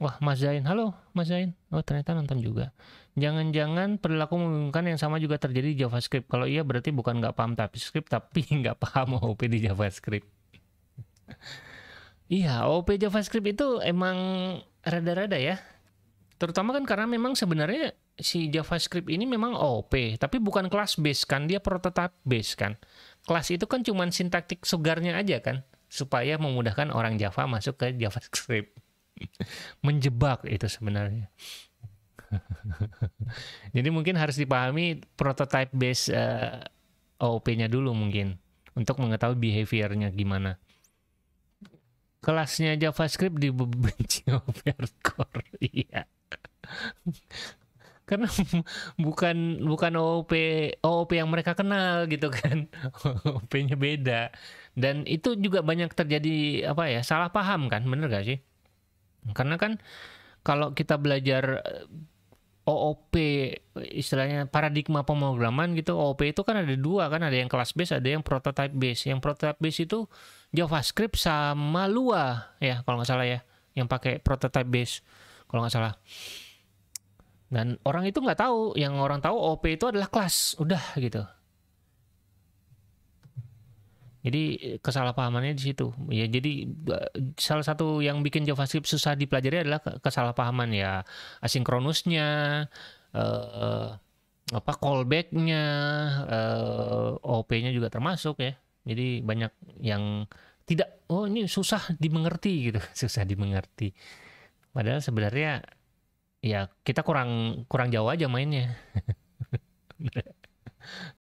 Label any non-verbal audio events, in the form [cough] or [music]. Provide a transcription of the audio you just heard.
Wah, Mas Zain. Halo, Mas Zain. Oh, ternyata nonton juga. Jangan-jangan perilaku membingungkan yang sama juga terjadi di JavaScript. Kalau iya berarti bukan nggak paham tapi script, tapi [laughs] nggak paham OOP di JavaScript. iya, OOP JavaScript itu emang rada-rada ya. Terutama kan karena memang sebenarnya si JavaScript ini memang OOP, tapi bukan kelas base kan, dia prototype base kan. Kelas itu kan cuman sintaktik sugarnya aja kan, supaya memudahkan orang Java masuk ke JavaScript. [laughs] menjebak itu sebenarnya. [laughs] Jadi mungkin harus dipahami prototype base uh, eh, OOP-nya dulu mungkin untuk mengetahui behaviornya gimana. Kelasnya JavaScript dibenci hardcore, [laughs] Iya. Karena bukan bukan OOP OOP yang mereka kenal gitu kan. OOP-nya beda. Dan itu juga banyak terjadi apa ya? salah paham kan, bener gak sih? Karena kan kalau kita belajar eh, OOP istilahnya paradigma pemrograman gitu OOP itu kan ada dua kan ada yang kelas base ada yang prototype base yang prototype base itu JavaScript sama Lua ya kalau nggak salah ya yang pakai prototype base kalau nggak salah dan orang itu nggak tahu yang orang tahu OOP itu adalah kelas udah gitu jadi eh, kesalahpahamannya di situ. Ya jadi eh, salah satu yang bikin JavaScript susah dipelajari adalah kesalahpahaman ya asinkronusnya, eh, apa callbacknya, eh, OP-nya juga termasuk ya. Jadi banyak yang tidak oh ini susah dimengerti gitu, [laughs] susah dimengerti. Padahal sebenarnya ya kita kurang kurang jauh aja mainnya. [laughs]